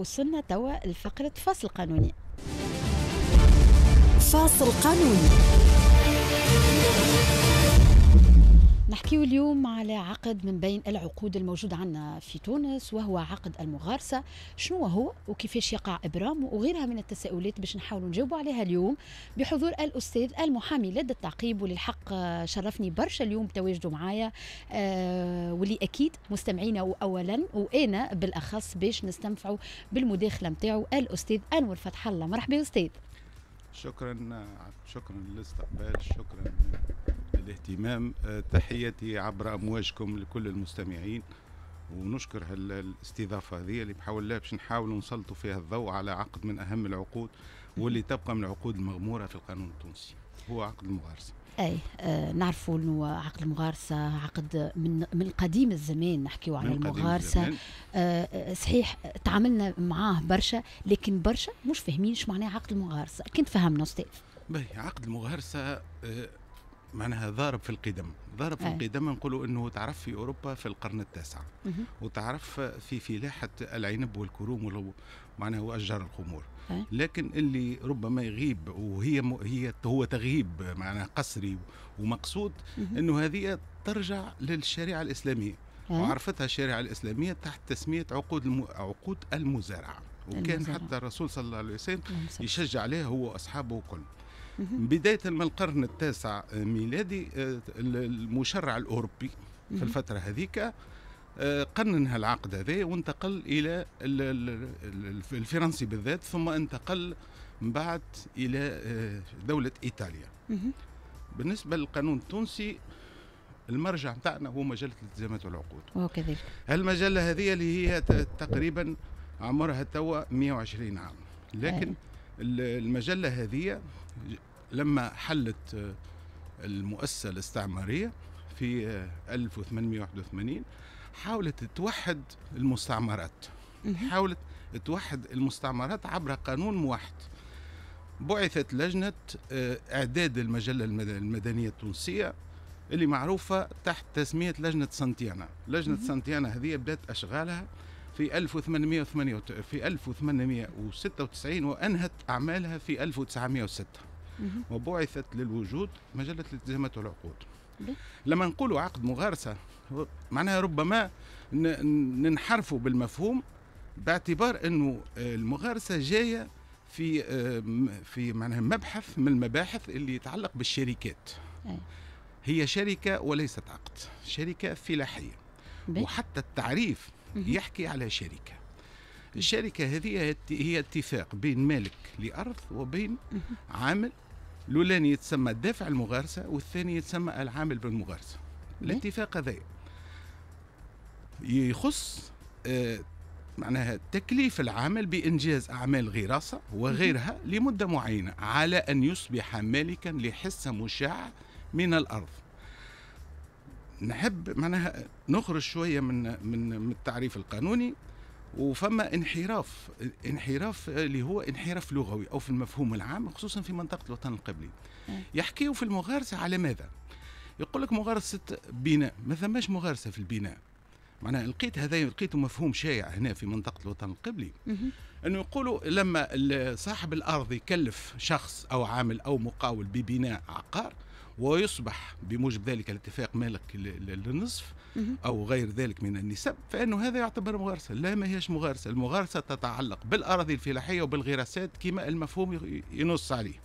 وصلنا توا لفقرة فاصل قانوني فاصل قانوني نحكيو اليوم على عقد من بين العقود الموجودة عندنا في تونس وهو عقد المغارسة شنو هو وكيفاش يقع إبرامه وغيرها من التساؤلات باش نحاولوا نجاوبوا عليها اليوم بحضور الأستاذ المحامي لدى التعقيب وللحق شرفني برشا اليوم بتواجده معايا آه واللي أكيد مستمعينا أولا وأنا بالأخص باش نستنفعوا بالمداخلة نتاعو الأستاذ أنور فتح الله مرحبا أستاذ شكرا شكرا للاستقبال شكرا الاهتمام آه، تحيتي عبر أمواجكم لكل المستمعين ونشكر هالاستضافة هذه اللي بحول الله باش نحاولوا نسلطوا فيها الضوء على عقد من أهم العقود واللي تبقى من العقود المغمورة في القانون التونسي هو عقد المغارسة اي آه نعرفوا انه عقد المغارسه عقد من من قديم الزمان نحكيو على المغارسه آه،, آه صحيح تعاملنا معاه برشا لكن برشا مش فاهمين شو معناه عقد المغارسه كنت فهمنا استاذ باهي عقد المغارسه آه معناها ضارب في القدم ضارب في إيه. القدم نقولوا انه تعرف في اوروبا في القرن التاسع وتعرف في فلاحه العنب والكروم معناها واشجار الخمور إيه. لكن اللي ربما يغيب وهي م... هي هو تغييب معناها قسري ومقصود انه هذه ترجع للشريعه الاسلاميه إيه. وعرفتها الشريعه الاسلاميه تحت تسميه عقود الم... عقود المزارعه وكان المزارع. حتى الرسول صلى الله عليه وسلم يشجع عليها هو واصحابه كل بداية من القرن التاسع ميلادي آه، المشرع الأوروبي في الفترة هذيك آه، قنن العقد هذا وانتقل إلى الفرنسي بالذات ثم انتقل من بعد إلى آه، دولة إيطاليا بالنسبة للقانون التونسي المرجع نتاعنا هو مجلة الالتزامات والعقود وكذلك المجلة هذه اللي هي تقريبا عمرها توا 120 عام لكن أيه. المجلة هذه لما حلت المؤسسة الاستعمارية في 1881 حاولت توحد المستعمرات حاولت توحد المستعمرات عبر قانون موحد بعثت لجنة آه، إعداد المجلة المدنية التونسية اللي معروفة تحت تسمية لجنة سانتيانا لجنة سانتيانا هذه بدأت أشغالها في 1898 في 1896 وانهت اعمالها في 1906 وبعثت للوجود مجله الالتزامات والعقود لما نقولوا عقد مغارسه معناها ربما ننحرفوا بالمفهوم باعتبار انه المغارسه جايه في في معناها مبحث من المباحث اللي يتعلق بالشركات هي شركه وليست عقد شركه فلاحيه وحتى التعريف يحكي على شركه الشركه هذه هي اتفاق بين مالك لارض وبين عامل الاولاني يتسمى الدافع المغارسه والثاني يتسمى العامل بالمغارسه الاتفاق هذا يخص آه، معناها تكليف العامل بإنجاز أعمال غراسة وغيرها لمدة معينة على أن يصبح مالكا لحصة مشاع من الأرض نحب معناها نخرج شويه من من من التعريف القانوني وفما انحراف انحراف اللي هو انحراف لغوي او في المفهوم العام خصوصا في منطقه الوطن القبلي أه. يحكيوا في المغارسه على ماذا يقول لك مغارسه بناء ما ثماش مغارسه في البناء معناها لقيت هذا لقيت مفهوم شائع هنا في منطقه الوطن القبلي انه يقولوا لما صاحب الارض يكلف شخص او عامل او مقاول ببناء عقار ويصبح بموجب ذلك الاتفاق مالك للنصف أو غير ذلك من النسب فإنه هذا يعتبر مغارسة لا ما هيش مغارسة المغارسة تتعلق بالأراضي الفلاحية وبالغراسات كما المفهوم ينص عليه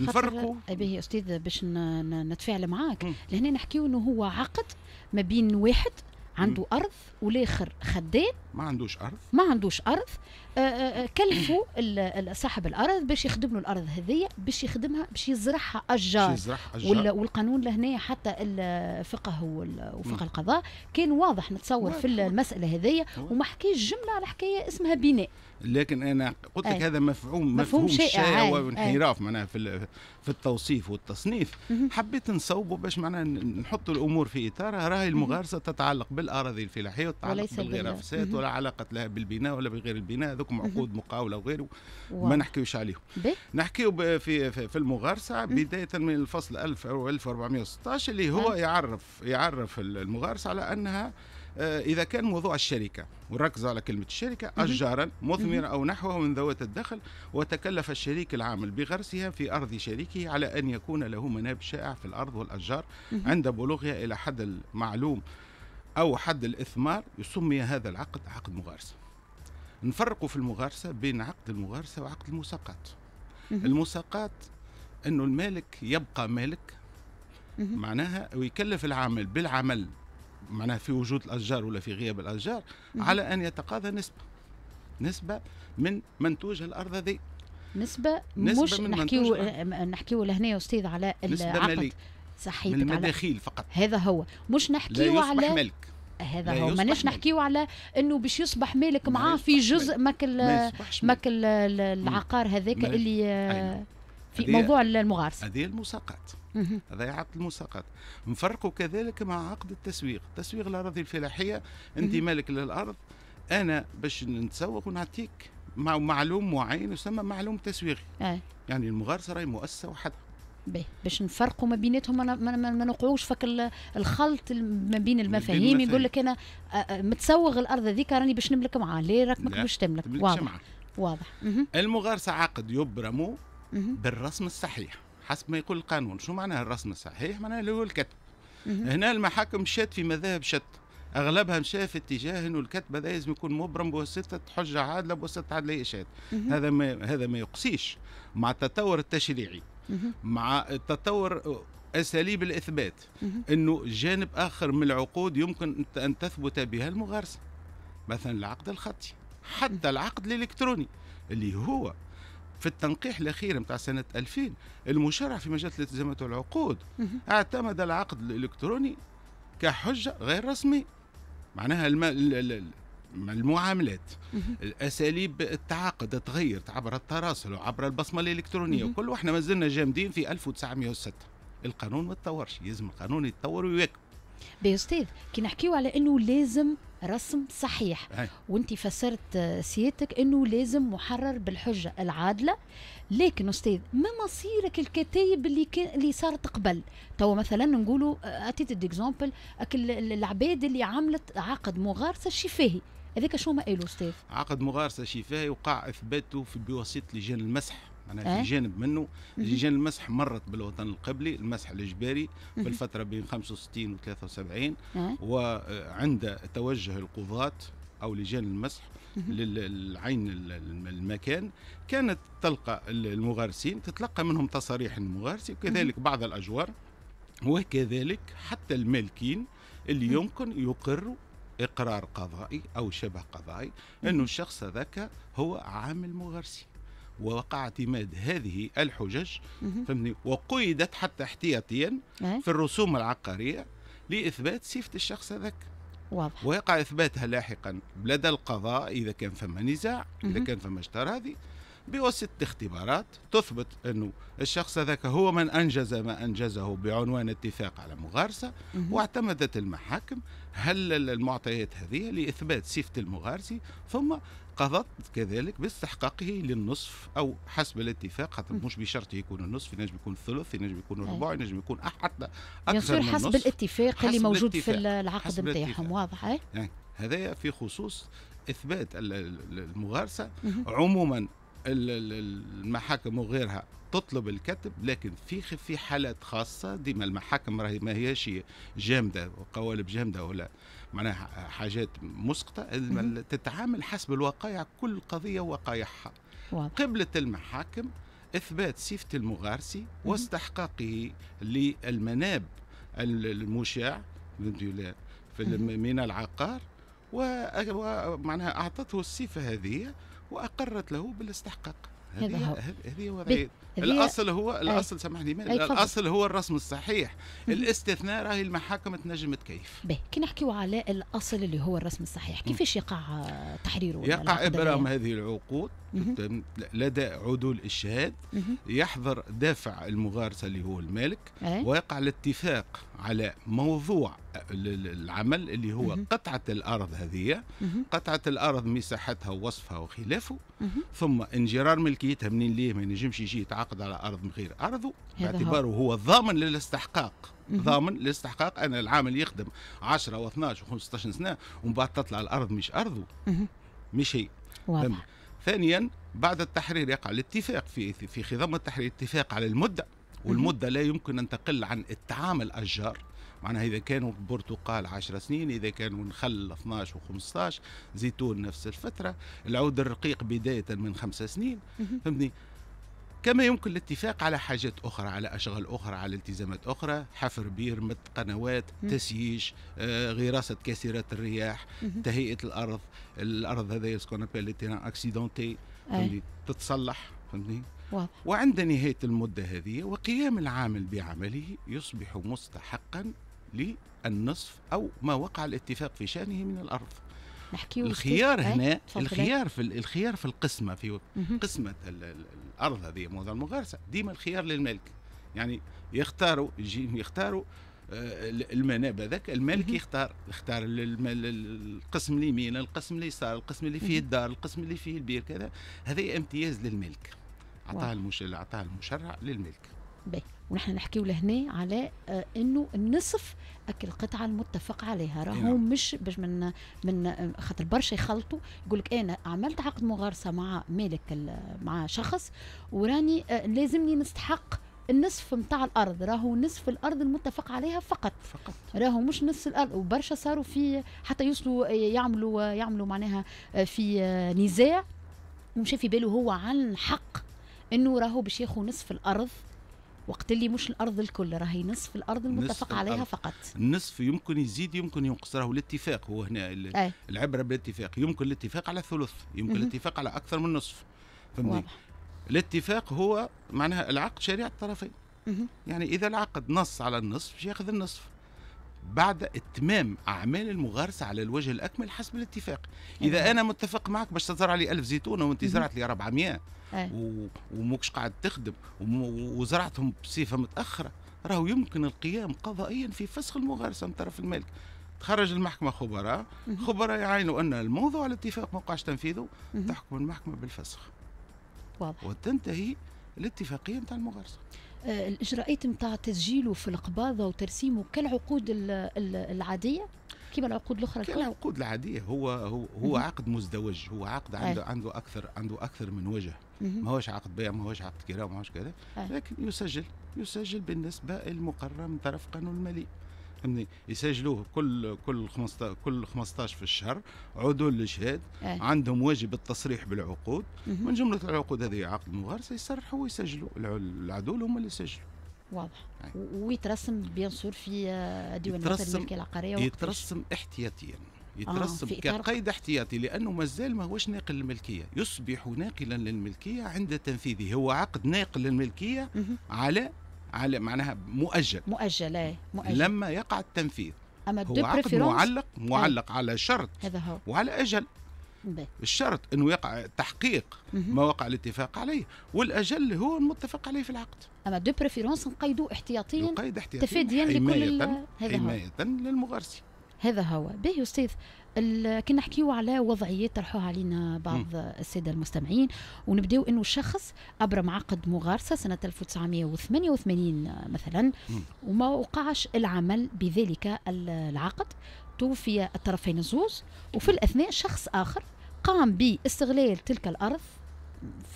نفرقوا به استاذ باش نتفاعل معاك لهنا نحكيو انه هو عقد ما بين واحد عنده أرض والآخر خدام ما عندوش أرض ما عندوش أرض آه، آه، آه، كلفوا صاحب الأرض باش يخدم له الأرض هذية باش يخدمها باش يزرعها أشجار وال والقانون لهنا حتى الفقه وفقه القضاء كان واضح نتصور في المسألة هذية وما حكيش جملة على حكاية اسمها بناء لكن انا قلت لك هذا مفهوم مفهوم شائع وانحراف معناها في في التوصيف والتصنيف مم. حبيت نصوبه باش معناها نحط الامور في اطارها راهي المغارسه تتعلق بالاراضي الفلاحيه وتتعلق بالغرافسات ولا علاقه لها بالبناء ولا بغير البناء هذوكم عقود مقاوله وغيره ما نحكيوش عليهم نحكيو في في المغارسه بدايه من الفصل 1000 1416 اللي هو يعرف يعرف المغارسه على انها آه، إذا كان موضوع الشركة وركزوا على كلمة الشركة أشجارا مثمرة أو نحوه من ذوات الدخل وتكلف الشريك العامل بغرسها في أرض شريكه على أن يكون له مناب شائع في الأرض والأشجار عند بلوغها إلى حد المعلوم أو حد الإثمار يسمي هذا العقد عقد مغارسة نفرقوا في المغارسة بين عقد المغارسة وعقد المساقات المساقات أنه المالك يبقى مالك معناها ويكلف العامل بالعمل معناها في وجود الأشجار ولا في غياب الأشجار على أن يتقاضى نسبة نسبة من منتوج الأرض ذي نسبة, نسبة مش نحكيو نحكيو آه، آه، لهنا يا أستاذ على العقد صحيح من المداخيل فقط هذا هو مش نحكيو على ملك هذا هو ماناش نحكيو على انه باش يصبح مالك معاه في جزء ماكل ماكل العقار هذاك اللي آه، في موضوع المغارسه هذه المساقات هذا يعطل المساقات نفرقوا كذلك مع عقد التسويق تسويق الاراضي الفلاحيه انت مالك للارض انا باش نتسوق ونعطيك مع معلوم معين يسمى معلوم تسويقي آه. يعني المغارسه راهي مؤسسه وحدها باش نفرقوا ما بيناتهم ما نوقعوش فك الخلط ما بين المفاهيم يقول لك انا آه، آه، متسوغ الارض هذيك راني باش نملك معاه لا راك ماك باش تملك واضح واضح المغارسه عقد يبرم بالرسم الصحيح حسب ما يقول القانون شو معناها الرسم الصحيح معناها اللي هو الكتب هنا المحاكم مشات في مذاهب شتى اغلبها مشى في اتجاه انه الكتب هذا لازم يكون مبرم بواسطه حجه عادله بواسطه عدليه شاد هذا ما هذا ما يقصيش مع التطور التشريعي مع التطور اساليب الاثبات انه جانب اخر من العقود يمكن ان تثبت بها المغارسه مثلا العقد الخطي حتى العقد الالكتروني اللي هو في التنقيح الاخير نتاع سنه 2000 المشرع في مجال الالتزامات والعقود اعتمد العقد الالكتروني كحجه غير رسميه معناها الم... المعاملات الاساليب التعاقد تغيرت عبر التراسل وعبر البصمه الالكترونيه وكل واحنا مازلنا جامدين في 1906 القانون ما تطورش لازم القانون يتطور ويواكب بي استاذ كي نحكيو على انه لازم رسم صحيح وانت فسرت آه، سيادتك انه لازم محرر بالحجه العادله لكن استاذ ما مصيرك الكتايب اللي كان اللي صارت قبل تو مثلا نقولوا اتيت آه، ديكزومبل العباد اللي عملت عقد مغارسه شفاهي هذاك شو ما قالوا استاذ عقد مغارسه شفاهي وقع اثباته في بواسطه لجان المسح معناها في إيه؟ جانب منه لجان المسح مرت بالوطن القبلي المسح الإجباري في الفترة بين 65 إيه؟ و 73 آه، وعند توجه القضاة أو لجان المسح للعين المكان كانت تلقى المغارسين تتلقى منهم تصاريح المغارسي وكذلك بعض الأجوار وكذلك حتى المالكين اللي يمكن يقروا اقرار قضائي او شبه قضائي انه الشخص هذاك هو عامل مغارسي ووقع اعتماد هذه الحجج فهمتني وقيدت حتى احتياطيا إيه. في الرسوم العقارية لإثبات صفة الشخص هذاك واضح ويقع إثباتها لاحقا لدى القضاء إذا كان فما نزاع إذا كان فما هذه بواسطة اختبارات تثبت أنه الشخص هذاك هو من أنجز ما أنجزه بعنوان اتفاق على مغارسة واعتمدت المحاكم هل المعطيات هذه لإثبات صفة المغارسي ثم قضت كذلك باستحقاقه للنصف او حسب الاتفاق حتى مش بشرط يكون النصف ينجم يكون الثلث ينجم يكون الربع ينجم يكون حتى اكثر من حسب النصف. الاتفاق حسب اللي موجود الاتفاق. في العقد نتاعهم واضح يعني هذا في خصوص اثبات المغارسه عموما المحاكم وغيرها تطلب الكتب لكن في في حالات خاصه ديما المحاكم راهي ما هيش جامده وقوالب جامده ولا معناها حاجات مسقطة تتعامل حسب الوقائع كل قضية وقائعها قبلة المحاكم إثبات صفة المغارسي واستحقاقه للمناب المشاع من العقار ومعناها أعطته الصفة هذه وأقرت له بالاستحقاق هذا هو هذه الاصل هو الاصل أي. سامحني الاصل هو الرسم الصحيح الاستثناء راهي المحاكم تنجم تكيف كي نحكيو على الاصل اللي هو الرسم الصحيح كيفاش يقع تحريره يقع ابرام هذه العقود لدى عدول الشهاد يحضر دافع المغارسه اللي هو المالك ويقع الاتفاق على موضوع العمل اللي هو مه. قطعة الأرض هذه قطعة الأرض مساحتها ووصفها وخلافه مه. ثم انجرار ملكيتها منين ليه ما ينجمش يجي يتعاقد على أرض من غير أرضه باعتباره هو. هو الضامن للاستحقاق ضامن للاستحقاق أن العامل يخدم 10 و12 و15 سنة ومن بعد تطلع الأرض مش أرضه مش هي واضح ثانيا بعد التحرير يقع الاتفاق في في خضم التحرير اتفاق على المده والمدة لا يمكن أن تقل عن التعامل الأشجار معناها إذا كانوا برتقال 10 سنين إذا كانوا نخل 12 و15 زيتون نفس الفترة العود الرقيق بداية من 5 سنين فهمتني كما يمكن الاتفاق على حاجات أخرى على أشغال أخرى على التزامات أخرى حفر بير مد قنوات تسييج آه، غراسة كاسرات الرياح تهيئة الأرض الأرض هذا سكون أكسيدونتي تتصلح فهمتني؟ واضح وعند نهاية المدة هذه وقيام العامل بعمله يصبح مستحقا للنصف أو ما وقع الاتفاق في شأنه من الأرض الخيار آه، هنا الخيار في الخيار في القسمة في قسمة الأرض هذه موضع المغارسة ديما الخيار للملك يعني يختاروا يختاروا آه، المناب هذاك الملك يختار يختار القسم اليمين القسم اليسار القسم اللي فيه الدار القسم اللي فيه البير كذا هذا امتياز للملك اعطاها المش... اعطاها المشرع للملك باهي ونحن نحكيو لهنا على آه انه النصف القطعه المتفق عليها راهو نعم. مش باش من من آه، خاطر برشا يخلطوا يقول لك انا عملت عقد مغارسه مع مالك مع شخص وراني آه لازمني نستحق النصف نتاع الارض راهو نصف الارض المتفق عليها فقط فقط راهو مش نصف الارض وبرشا صاروا في حتى يوصلوا آه، يعملوا آه، يعملوا معناها في نزاع ومشى في باله هو عن حق انه راهو باش ياخذ نصف الارض وقت اللي مش الارض الكل راهي نصف الارض المتفق نصف عليها الأرض. فقط النصف يمكن يزيد يمكن ينقص راهو الاتفاق هو هنا العبره بالاتفاق يمكن الاتفاق على ثلث يمكن الاتفاق على اكثر من نصف فهمتني الاتفاق هو معناها العقد شريعه الطرفين يعني اذا العقد نص على النصف ياخذ النصف بعد اتمام اعمال المغارسه على الوجه الاكمل حسب الاتفاق أيوة. اذا انا متفق معك باش تزرع لي ألف زيتونه وانت زرعت لي 400 وموكش قاعد تخدم وزرعتهم بصفه متاخره راهو يمكن القيام قضائيا في فسخ المغارسه من طرف المالك تخرج المحكمة خبراء خبراء يعينوا أن الموضوع الاتفاق ما وقعش تنفيذه تحكم المحكمة بالفسخ واضح وتنتهي الاتفاقية نتاع المغارسة الاجراءات نتاع تسجيله في القباضه وترسيمه كالعقود العاديه كيما العقود الاخرى كالعقود العقود العاديه هو هو, هو عقد مزدوج هو عقد عنده أي. عنده اكثر عنده اكثر من وجه ما هوش عقد بيع ما هوش عقد كراء ما هوش كذا لكن يسجل يسجل بالنسبه المقرره من طرف قانون المالي فهمتني يسجلوه كل كل 15 كل 15 في الشهر عدول للشهاد أه. عندهم واجب التصريح بالعقود مه. من جمله العقود هذه عقد مغارسه يصرحوا ويسجلوا العدول هم اللي يسجلوا واضح يعني. ويترسم بيان سور في آه، ديوان الملكيه العقاريه يترسم احتياطيا آه، يترسم آه كقيد احتياطي لانه مازال ما هوش ناقل للملكيه يصبح ناقلا للملكيه عند تنفيذه هو عقد ناقل للملكيه على على معناها مؤجل مؤجل ايه مؤجل لما يقع التنفيذ اما هو عقد معلق معلق ايه؟ على شرط هذا هو وعلى اجل بي. الشرط انه يقع تحقيق ما وقع الاتفاق عليه والاجل هو المتفق عليه في العقد اما دو بريفيرونس نقيدوا احتياطيا نقيد احتياطيا تفاديا لكل حمايه للمغارسي هذا هو باهي استاذ كنا نحكيو على وضعيات طرحوها علينا بعض الساده المستمعين ونبداو انه الشخص ابرم عقد مغارسه سنه 1988 مثلا وما وقعش العمل بذلك العقد توفي الطرفين الزوز وفي الاثناء شخص اخر قام باستغلال تلك الارض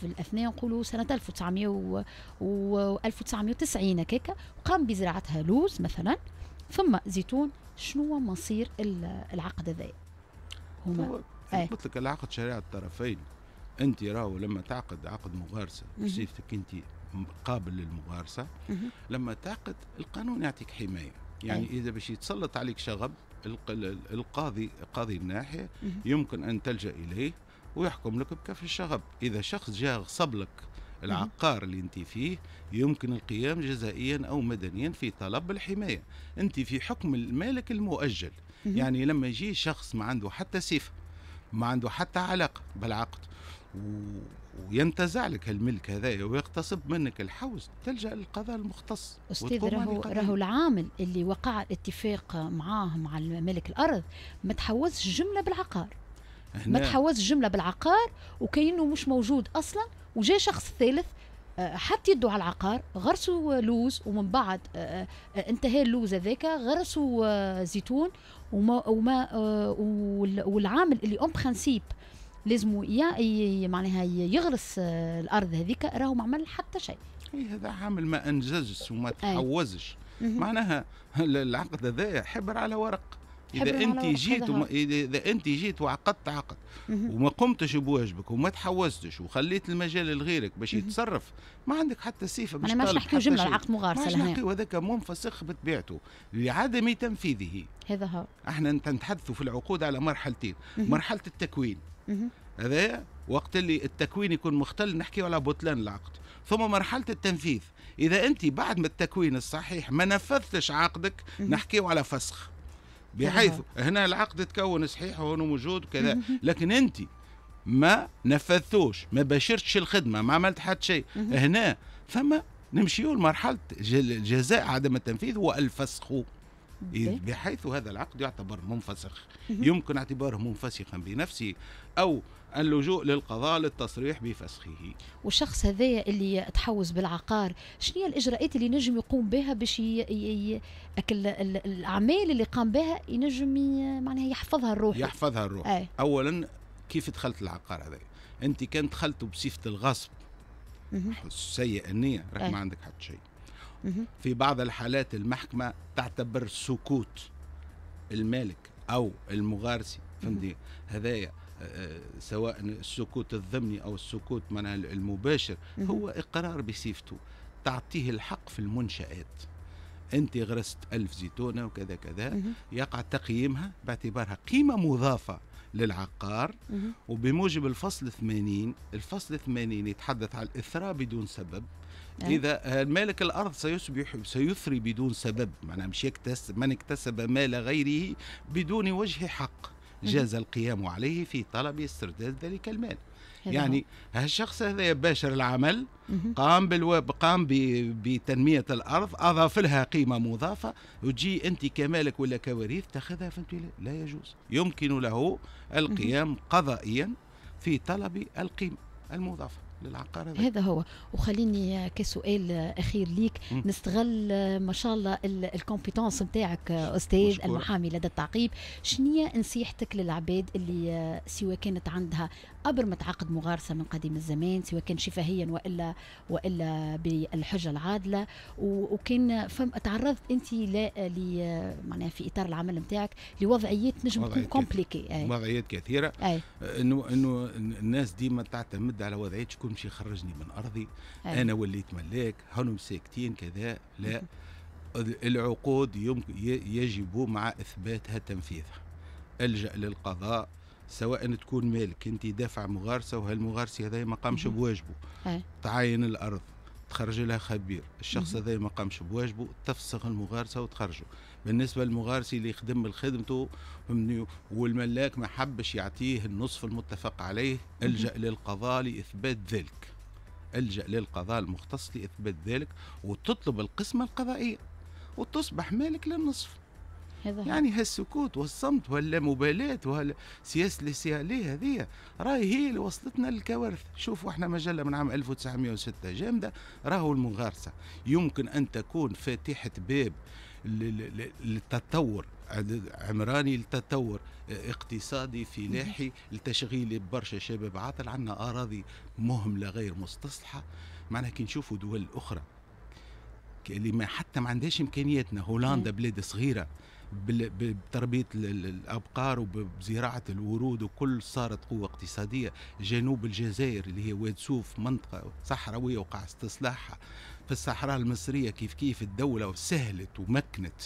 في الاثناء نقولوا سنه 1900 و 1990 هكاك وقام بزراعتها لوز مثلا ثم زيتون شنو مصير العقد هذا هما إيه. قلت لك العقد شريعه الطرفين انت راهو لما تعقد عقد مغارسه بصفتك انت قابل للمغارسه لما تعقد القانون يعطيك حمايه يعني إيه. اذا باش يتسلط عليك شغب القاضي قاضي الناحيه يمكن ان تلجا اليه ويحكم لك بكف الشغب اذا شخص جاء غصب لك العقار اللي انت فيه يمكن القيام جزائيا او مدنيا في طلب الحمايه انت في حكم المالك المؤجل يعني لما يجي شخص ما عنده حتى سيف ما عنده حتى علاقه بالعقد و... وينتزع لك الملك هذا ويغتصب منك الحوز تلجا للقضاء المختص استاذ راهو راهو العامل اللي وقع اتفاق معاه مع ملك الارض ما تحوزش جمله بالعقار ما تحوزش جمله بالعقار وكانه مش موجود اصلا وجاء شخص ثالث آه، حط يده على العقار غرسوا لوز ومن بعد آه، آه، انتهى اللوز هذاك غرسوا زيتون وما وما والعامل اللي اون برانسيب لازم معناها يغرس الارض هذيك راهو ما عمل حتى شيء هذا عامل ما انجزش وما تحوزش معناها العقد هذا حبر على ورق اذا انت جيت وما اذا انت جيت وعقدت عقد وما قمتش بواجبك وما تحوزتش وخليت المجال لغيرك باش يتصرف ما عندك حتى سيفه باش انا ما نحكيو جمله العقد مغارسه لهنا نحكيو هذاك منفسخ بطبيعته لعدم تنفيذه هذا هو احنا نتحدثوا في العقود على مرحلتين مرحله التكوين هذا وقت اللي التكوين يكون مختل نحكيو على بطلان العقد ثم مرحله التنفيذ اذا انت بعد ما التكوين الصحيح ما نفذتش عقدك نحكيو على فسخ بحيث هنا العقد تكون صحيح وهو موجود وكذا لكن انت ما نفذتوش ما باشرتش الخدمه ما عملت حتى شيء هنا ثم نمشيو لمرحله جزاء عدم التنفيذ والفسخ بحيث هذا العقد يعتبر منفسخ يمكن اعتباره منفسخا بنفسه او اللجوء للقضاء للتصريح بفسخه والشخص هذايا اللي تحوز بالعقار شنو هي الاجراءات اللي نجم يقوم بها باش الاعمال اللي قام بها ينجم معناها يحفظها الروح يحفظها الروح أي. اولا كيف دخلت العقار هذايا انت كان دخلته بصفه الغصب سيء النيه راك ما عندك حتى شيء في بعض الحالات المحكمه تعتبر سكوت المالك او المغارسي فهمتي هذايا سواء السكوت الضمني او السكوت معناها المباشر هو اقرار بصفته تعطيه الحق في المنشآت انت غرست ألف زيتونه وكذا كذا يقع تقييمها باعتبارها قيمه مضافه للعقار وبموجب الفصل 80 الفصل 80 يتحدث عن الاثراء بدون سبب نعم. اذا مالك الارض سيصبح سيثري بدون سبب معناها مش يكتسب من اكتسب مال غيره بدون وجه حق جاز القيام عليه في طلب استرداد ذلك المال يعني هالشخص هذا باشر العمل قام بالواب قام بتنميه الارض اضاف لها قيمه مضافه وتجي انت كمالك ولا كوريث تاخذها فهمت لا يجوز يمكن له القيام قضائيا في طلب القيمه المضافه للعقار هذا, هذا هو وخليني كسؤال اخير ليك نستغل ما شاء الله الكومبيتونس نتاعك استاذ المحامي لدى التعقيب شنو نصيحتك للعباد اللي سواء كانت عندها قبل ما تعقد مغارسه من قديم الزمان سواء كان شفهيا والا والا بالحجه العادله وكان فم تعرضت انت ل معناها في اطار العمل نتاعك لوضعيات نجم تكون كومبليكي وضعيات كثيره انه انه الناس ديما تعتمد على وضعيات كل مشي يخرجني من ارضي أي. أيوة. انا وليت ملاك هانم ساكتين كذا لا العقود يجب مع اثباتها تنفيذها الجا للقضاء سواء تكون مالك انت دافع مغارسه وهالمغارسه هذا ما قامش بواجبه تعاين الارض تخرج لها خبير الشخص هذا ما قامش بواجبه تفسخ المغارسه وتخرجه بالنسبه للمغارس اللي يخدم لخدمته والملاك ما حبش يعطيه النصف المتفق عليه الجا للقضاء لاثبات ذلك الجا للقضاء المختص لاثبات ذلك وتطلب القسمه القضائيه وتصبح مالك للنصف يعني هالسكوت والصمت وهاللامبالاة وهالسياسة السيالية هذه راهي هي اللي وصلتنا للكوارث شوفوا احنا مجلة من عام 1906 جامدة راهو المغارسة يمكن أن تكون فاتحة باب للتطور عمراني للتطور اقتصادي فلاحي لتشغيل برشا شباب عاطل عندنا اراضي مهمله غير مستصلحه معناها كي نشوفوا دول اخرى اللي ما حتى ما عندهاش امكانياتنا هولندا بلاد صغيره بتربيه الابقار وبزراعه الورود وكل صارت قوه اقتصاديه جنوب الجزائر اللي هي واد سوف منطقه صحراويه وقع استصلاحها في الصحراء المصريه كيف كيف الدوله سهلت ومكنت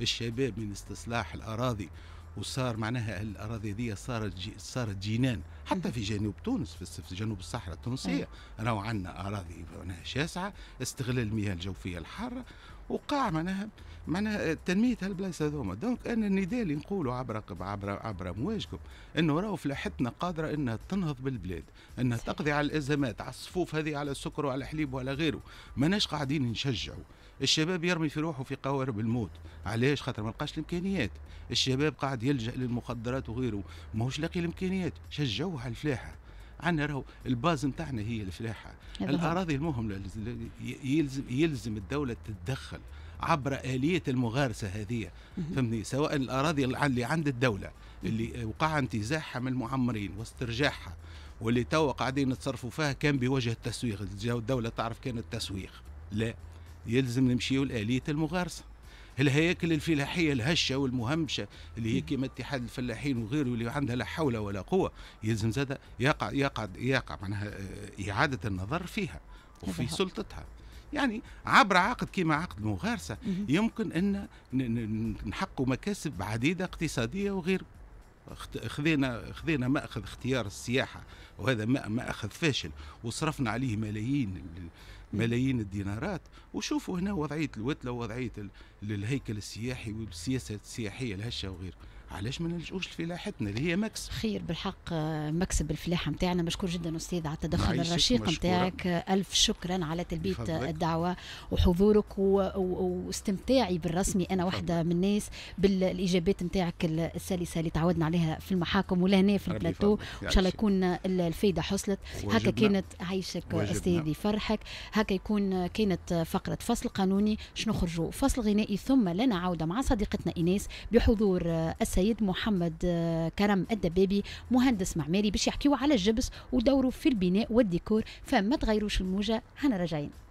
الشباب من استصلاح الاراضي وصار معناها الاراضي دي صارت جي صارت جنان حتى في جنوب تونس في جنوب الصحراء التونسيه راهو عندنا اراضي معناها شاسعه استغلال المياه الجوفيه الحاره وقاع معناها معناها تنميه هالبلايص هذوما دونك انا النداء اللي نقوله عبر عبر عبر مواجكم انه راهو فلاحتنا قادره انها تنهض بالبلاد انها تقضي على الازمات على الصفوف هذه على السكر وعلى الحليب وعلى غيره ماناش قاعدين نشجعوا الشباب يرمي في روحه في قوارب الموت علاش خاطر ما لقاش الامكانيات الشباب قاعد يلجا للمخدرات وغيره ماهوش لاقي الامكانيات شجعوه على الفلاحه عندنا راهو الباز نتاعنا هي الفلاحه الاراضي المهمله يلزم يلزم الدوله تتدخل عبر آلية المغارسة هذه فهمني سواء الأراضي اللي عند الدولة اللي وقع انتزاعها من المعمرين واسترجاعها واللي توا قاعدين يتصرفوا فيها كان بوجه التسويق الدولة تعرف كان التسويق لا يلزم نمشيو لآلية المغارسة الهياكل الفلاحيه الهشه والمهمشه اللي هي كما اتحاد الفلاحين وغيره اللي عندها لا حول ولا قوه يلزم زاد يقع يقع يقع معناها آه، اعاده النظر فيها وفي سلطتها يعني عبر عقد كيما عقد مغارسه يمكن ان نحقوا مكاسب عديده اقتصاديه وغيره خذينا خذينا ماخذ اختيار السياحه وهذا ماخذ فاشل وصرفنا عليه ملايين ملايين الدينارات وشوفوا هنا وضعيه الوتله ووضعيه الهيكل السياحي والسياسه السياحيه الهشه وغيره علاش ما نلجؤوش لفلاحتنا اللي هي مكسب خير بالحق آه، مكسب الفلاحه نتاعنا مشكور جدا استاذ على التدخل الرشيق نتاعك آه، الف شكرا على تلبيه الدعوه وحضورك واستمتاعي بالرسمي انا واحده من الناس بالاجابات نتاعك السلسه اللي تعودنا عليها في المحاكم ولا هنا في البلاتو ان يعني شاء الله يكون الفائده حصلت هكا كانت عيشك استاذي فرحك هكا يكون كانت فقره فصل قانوني شنو خرجوا فصل غنائي ثم لنا عوده مع صديقتنا ايناس بحضور آه، السيد السيد محمد آه، كرم الدبابي مهندس معماري باش يحكيو على الجبس ودوره في البناء والديكور فما تغيروش الموجه هنا راجعين